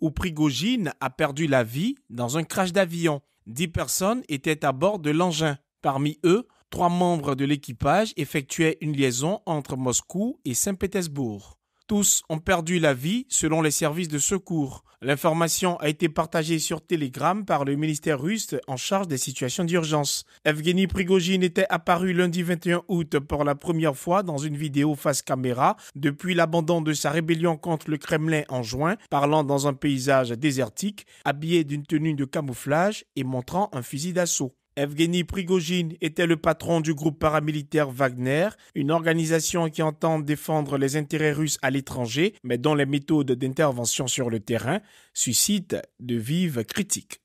où Prigogine a perdu la vie dans un crash d'avion. Dix personnes étaient à bord de l'engin. Parmi eux, trois membres de l'équipage effectuaient une liaison entre Moscou et Saint-Pétersbourg. Tous ont perdu la vie selon les services de secours. L'information a été partagée sur Telegram par le ministère russe en charge des situations d'urgence. Evgeny Prigozhin était apparu lundi 21 août pour la première fois dans une vidéo face caméra depuis l'abandon de sa rébellion contre le Kremlin en juin, parlant dans un paysage désertique, habillé d'une tenue de camouflage et montrant un fusil d'assaut. Evgeny Prigogine était le patron du groupe paramilitaire Wagner, une organisation qui entend défendre les intérêts russes à l'étranger, mais dont les méthodes d'intervention sur le terrain suscitent de vives critiques.